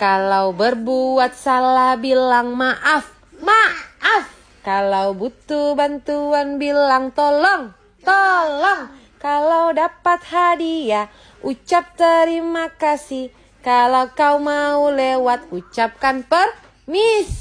Kalau berbuat salah bilang maaf, maaf. Kalau butuh bantuan bilang tolong, tolong. Kalau dapat hadiah, ucap terima kasih. Kalau kau mau lewat, ucapkan permisi.